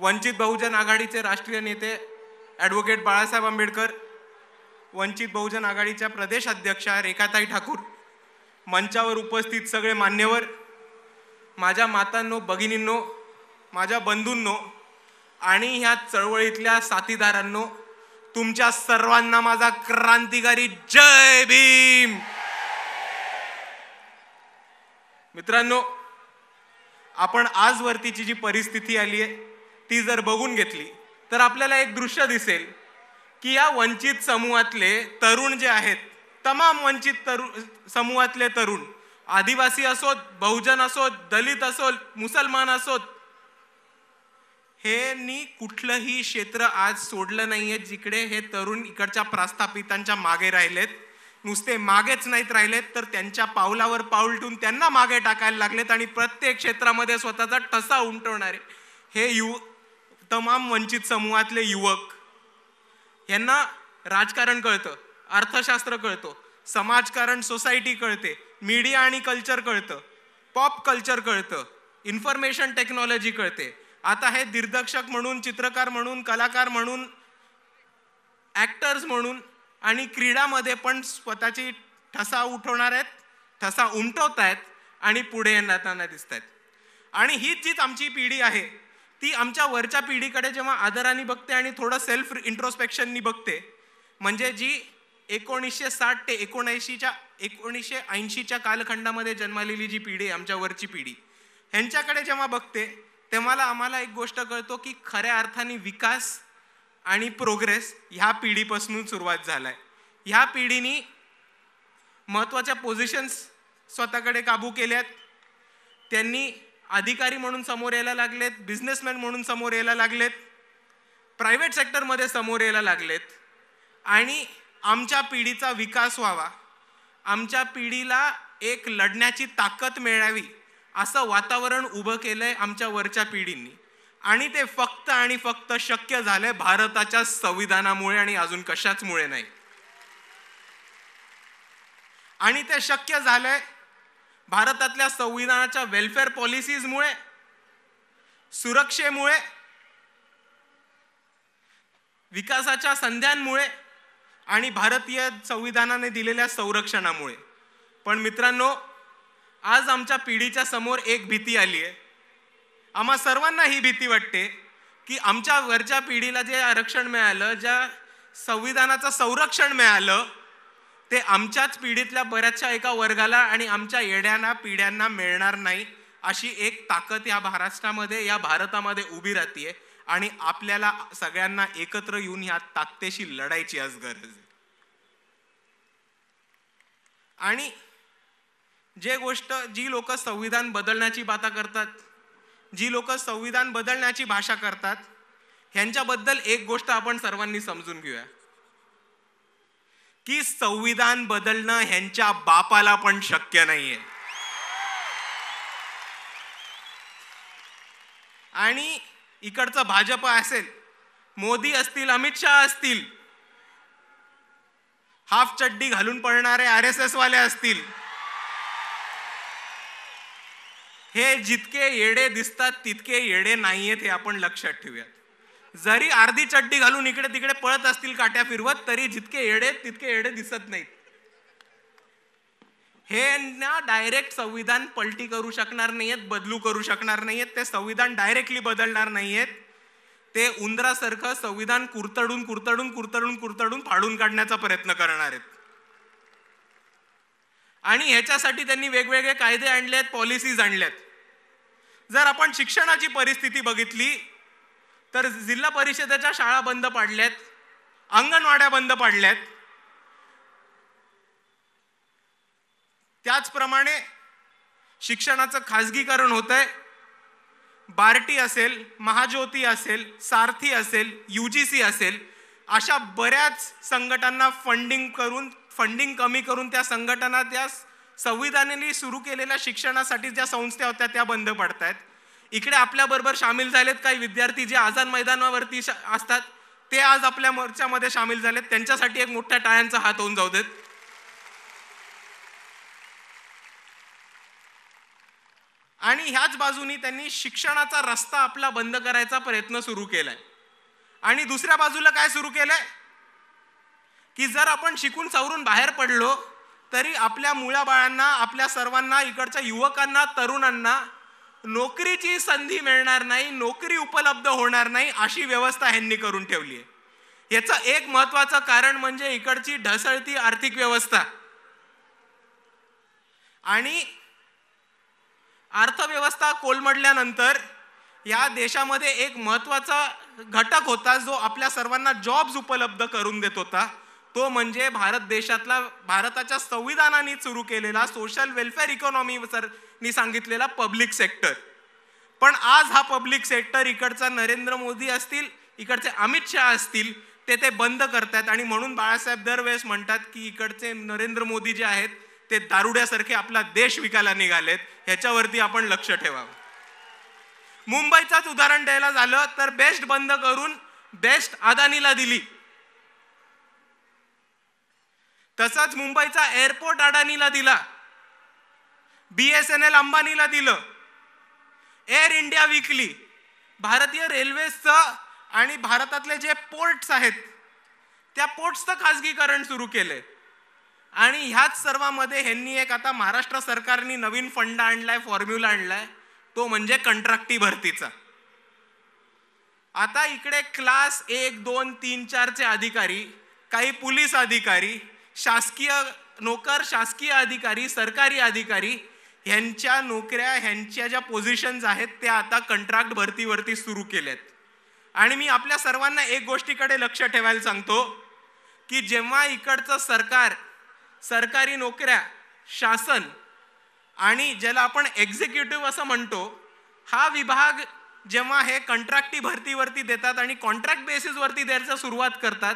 वंचित बहुजन आघाडीचे राष्ट्रीय नेते ॲडव्होकेट बाळासाहेब आंबेडकर वंचित बहुजन आघाडीच्या प्रदेश अध्यक्षा रेखाताई ठाकूर मंचावर उपस्थित सगळे मान्यवर माझ्या मातांनो भगिनींनो माझ्या बंधूंनो आणि ह्या चळवळीतल्या साथीदारांनो तुमच्या सर्वांना माझा क्रांतिकारी जय भीम मित्रांनो आपण आजवरतीची जी परिस्थिती आली आहे ती जर बघून घेतली तर आपल्याला एक दृश्य दिसेल की या वंचित समूहातले तरुण जे आहेत तमाम वंचित तरुण समूहातले तरुण आदिवासी असोत बहुजन असोत दलित असोत मुसलमान असोत नी कुठलंही क्षेत्र आज सोडलं नाहीये जिकडे हे तरुण इकडच्या प्रास्थापितांच्या मागे राहिलेत नुसते मागेच नाहीत राहिलेत तर त्यांच्या पावलावर पाऊल ठेवून त्यांना मागे टाकायला लागलेत आणि प्रत्येक क्षेत्रामध्ये स्वतःचा ठसा उमटवणारे हे यु तमाम वंचित समूहातले युवक यांना राजकारण कळतं अर्थशास्त्र कळतो समाजकारण सोसायटी कळते मीडिया आणि कल्चर कळतं पॉप कल्चर कळतं इन्फॉर्मेशन टेक्नॉलॉजी कळते आता हे दिग्दर्शक म्हणून चित्रकार म्हणून कलाकार म्हणून ॲक्टर्स म्हणून आणि क्रीडामध्ये पण स्वतःची ठसा उठवणार आहेत ठसा उमटवत आहेत आणि पुढे येताना दिसत आहेत आणि हीच जीच आमची पिढी आहे ती आमच्या वरच्या पिढीकडे जेव्हा आदराने बघते आणि थोडं सेल्फ इंट्रोस्पेक्शननी बघते म्हणजे जी एकोणीसशे साठ ते एकोणऐंशीच्या एकोणीसशे ऐंशीच्या कालखंडामध्ये जन्मलेली जी पिढी आहे आमच्या वरची पिढी ह्यांच्याकडे जेव्हा बघते तेव्हाला आम्हाला एक गोष्ट कळतो की खऱ्या अर्थाने विकास आणि प्रोग्रेस ह्या पिढीपासून सुरुवात झाला आहे ह्या पिढीनी महत्त्वाच्या पोझिशन्स स्वतःकडे काबू केल्यात त्यांनी अधिकारी म्हणून समोर यायला लागलेत बिझनेसमॅन म्हणून समोर यायला लागलेत प्रायव्हेट सेक्टरमध्ये समोर यायला लागलेत आणि आमच्या पिढीचा विकास व्हावा आमच्या पिढीला एक लढण्याची ताकद मिळावी असं वातावरण उभं केलं आहे आमच्या वरच्या पिढींनी आणि ते फक्त आणि फक्त शक्य झालंय भारताच्या संविधानामुळे आणि अजून कशाचमुळे नाही आणि ते शक्य झालंय भारतातल्या संविधानाच्या वेलफेअर पॉलिसीजमुळे सुरक्षेमुळे विकासाच्या संध्यांमुळे आणि भारतीय संविधानाने दिलेल्या संरक्षणामुळे पण मित्रांनो आज आमच्या पिढीच्या समोर एक भीती आली आहे आम्हा सर्वांना ही भीती वाटते की आमच्या वरच्या पिढीला जे आरक्षण मिळालं ज्या संविधानाचं संरक्षण मिळालं ते आमच्याच पिढीतल्या बऱ्याचशा एका वर्गाला आणि आमच्या येण्याना पिढ्यांना मिळणार नाही अशी एक ताकद या महाराष्ट्रामध्ये या भारतामध्ये उभी राहतीये आणि आपल्याला सगळ्यांना एकत्र येऊन ह्या ताकतेशी लढायची आज गरज आहे आणि जे गोष्ट जी लोक संविधान बदलण्याची बाता करतात जी लोक संविधान बदलण्याची भाषा करतात ह्यांच्याबद्दल एक गोष्ट आपण सर्वांनी समजून घेऊया की संविधान बदलणं ह्यांच्या बापाला पण शक्य नाहीये आणि इकडचं भाजप असेल मोदी असतील अमित शहा असतील हाफ चड्डी घालून पडणारे आर एस एस वाले असतील हे जितके येडे दिसतात तितके येडे आहेत हे आपण लक्षात ठेवूयात जरी अर्धी चड्डी घालून इकडे तिकडे पळत असतील काट्या फिरवत तरी जितके येडे तितके येडे दिसत नाहीत हे ना डायरेक्ट संविधान पलटी करू शकणार नाहीयेत बदलू करू शकणार नाहीयेत ते संविधान डायरेक्टली बदलणार नाहीयेत ते उंदरासारखं संविधान कुरतडून कुरतडून कुरतडून कुरतडून फाडून काढण्याचा प्रयत्न करणार आहेत आणि ह्याच्यासाठी त्यांनी वेगवेगळे कायदे आणले आहेत पॉलिसीज आणल्यात जर आपण शिक्षणाची परिस्थिती बघितली तर जिल्हा परिषदेच्या शाळा बंद पाडल्यात अंगणवाड्या बंद पाडल्यात त्याचप्रमाणे शिक्षणाचं खाजगीकरण होत आहे बार्टी असेल महाज्योती असेल सारथी असेल यू जी सी असेल अशा बऱ्याच संघटनांना फंडिंग करून फंडिंग कमी करून त्या संघटना त्या संविधानाने सुरू केलेल्या शिक्षणासाठी ज्या संस्था होत्या त्या बंद पडत आहेत इकडे आपल्याबरोबर सामील झालेत काही विद्यार्थी जे आझाद मैदानावरती असतात ते आज आपल्या मोर्चामध्ये सामील झालेत त्यांच्यासाठी एक मोठ्या टाळ्यांचा हात होऊन जाऊ देत आणि ह्याच बाजूनी त्यांनी शिक्षणाचा रस्ता आपला बंद करायचा प्रयत्न सुरू केलाय आणि दुसऱ्या बाजूला काय सुरू केलंय की जर आपण शिकून सावरून बाहेर पडलो तरी आपल्या मुळाबाळांना आपल्या सर्वांना इकडच्या युवकांना तरुणांना नोकरीची संधी मिळणार नाही नोकरी उपलब्ध होणार नाही अशी व्यवस्था ह्यांनी करून ठेवली आहे याचं एक महत्वाचं कारण म्हणजे इकडची ढसळती आर्थिक व्यवस्था आणि अर्थव्यवस्था कोलमडल्यानंतर या देशामध्ये एक महत्त्वाचा घटक होता जो आपल्या सर्वांना जॉब्स उपलब्ध करून देत होता तो म्हणजे भारत देशातला भारताच्या संविधानाने सुरू केलेला सोशल वेलफेअर इकॉनॉमी सरनी सांगितलेला पब्लिक सेक्टर पण आज हा पब्लिक सेक्टर इकडचा नरेंद्र मोदी असतील इकडचे अमित शहा असतील ते ते बंद करतात आणि म्हणून बाळासाहेब दरवेळेस म्हणतात की इकडचे नरेंद्र मोदी जे आहेत ते दारुड्यासारखे आपला देश विकायला निघालेत ह्याच्यावरती आपण लक्ष ठेवावं मुंबईचाच उदाहरण द्यायला झालं तर बेस्ट बंद करून बेस्ट अदानीला दिली तसाच मुंबईचा एअरपोर्ट अडाणीला दिला बी एस एन एल अंबानीला दिलं एअर इंडिया विकली भारतीय रेल्वेचं आणि भारतातले जे पोर्ट्स आहेत त्या पोर्ट्सचं खाजगीकरण सुरू केले आणि ह्याच सर्वामध्ये ह्यांनी एक आता महाराष्ट्र सरकारने नवीन फंड आणलाय फॉर्म्युला आणलाय तो म्हणजे कंट्रक्टी भरतीचा आता इकडे क्लास एक दोन तीन चारचे अधिकारी काही पोलीस अधिकारी शासकीय नोकर शासकीय अधिकारी सरकारी अधिकारी ह्यांच्या नोकऱ्या ह्यांच्या ज्या पोझिशन्स आहेत त्या आता कंट्रॅक्ट भरतीवरती सुरू केल्यात आणि मी आपल्या सर्वांना एक गोष्टीकडे लक्ष ठेवायला सांगतो की जेव्हा इकडचं सरकार सरकारी नोकऱ्या शासन आणि ज्याला आपण एक्झिक्युटिव्ह असं म्हणतो हा विभाग जेव्हा हे कंट्रॅक्टी भरतीवरती देतात आणि कॉन्ट्रॅक्ट बेसिसवरती द्यायचं सुरुवात करतात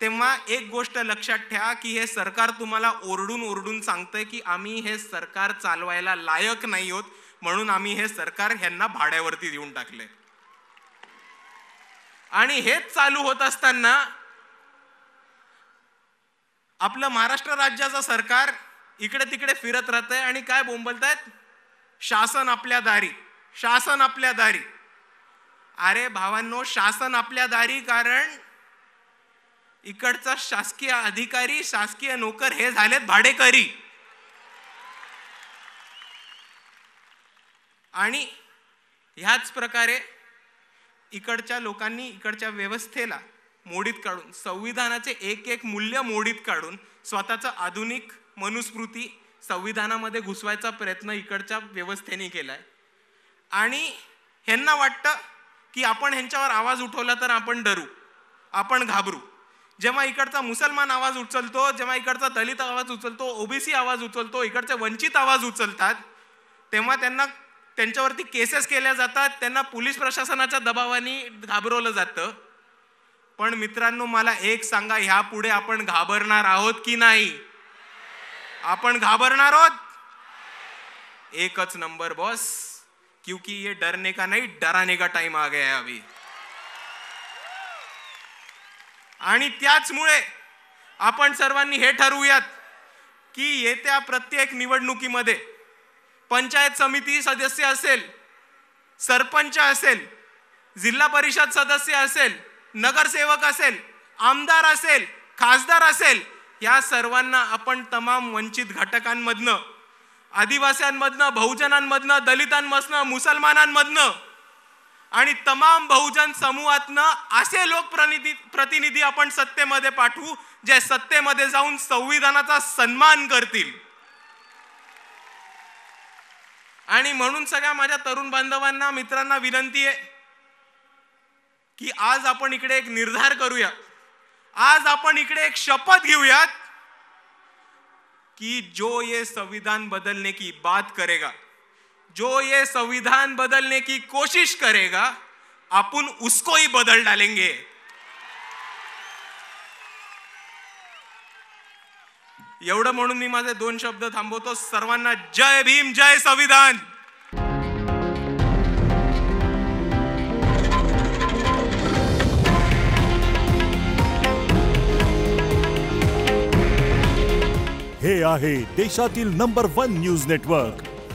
तेव्हा एक गोष्ट लक्षात ठेवा की हे सरकार तुम्हाला ओरडून ओरडून सांगतंय की आम्ही हे सरकार चालवायला लायक नाही होत म्हणून आम्ही हे सरकार ह्यांना भाड्यावरती देऊन टाकले आणि हेच चालू होत असताना आपलं महाराष्ट्र राज्याचं सरकार इकडे तिकडे फिरत राहतंय आणि काय बोंबलतायत शासन आपल्या दारी शासन आपल्या दारी अरे भावांनो शासन आपल्या दारी कारण इकडचा शासकीय अधिकारी शासकीय नोकर हे झालेत भाडेकरी आणि ह्याच प्रकारे इकडच्या लोकांनी इकडच्या व्यवस्थेला मोडीत काढून संविधानाचे एक एक मूल्य मोडीत काढून स्वतःचं आधुनिक मनुस्मृती संविधानामध्ये घुसवायचा प्रयत्न इकडच्या व्यवस्थेने केलाय आणि ह्यांना वाटतं की आपण ह्यांच्यावर आवाज उठवला तर आपण डरू आपण घाबरू जेव्हा इकडचा मुसलमान आवाज उचलतो जेव्हा इकडचा दलित आवाज उचलतो ओबीसी आवाज उचलतो इकडचे वंचित आवाज उचलतात तेव्हा त्यांना त्यांच्यावरती केसेस केल्या जातात त्यांना पोलीस प्रशासनाच्या दबावाने घाबरवलं जातं पण मित्रांनो मला एक सांगा ह्यापुढे आपण घाबरणार आहोत की नाही आपण घाबरणार आहोत एकच नंबर बॉस क्योंकि ये डरने का नाही डराने का टाइम आ गया है अभी आणि त्याचमुळे आपण सर्वांनी हे ठरवूयात की येत्या प्रत्येक निवडणुकीमध्ये पंचायत समिती सदस्य असेल सरपंच असेल जिल्हा परिषद सदस्य असेल नगरसेवक असेल आमदार असेल खासदार असेल या सर्वांना आपण तमाम वंचित घटकांमधनं आदिवास्यांमधनं बहुजनांमधनं दलितांमधनं मुसलमानांमधनं आणि तमाम बहुजन समूहातनं असे लोकप्रनिधी प्रतिनिधी आपण सत्तेमध्ये पाठवू जे सत्तेमध्ये जाऊन संविधानाचा सन्मान करतील आणि म्हणून सगळ्या माझ्या तरुण बांधवांना मित्रांना विनंती आहे की आज आपण इकडे एक निर्धार करूया आज आपण इकडे एक शपथ घेऊयात की जो ये संविधान बदलने की बात करेगा जो ये संविधान बदलने की कोशिश करेगा अपन उसको ही बदल डालेंगे एवढं म्हणून मी माझे दोन शब्द थांबवतो सर्वांना जय भीम जय संविधान हे आहे देशातील नंबर वन न्यूज नेटवर्क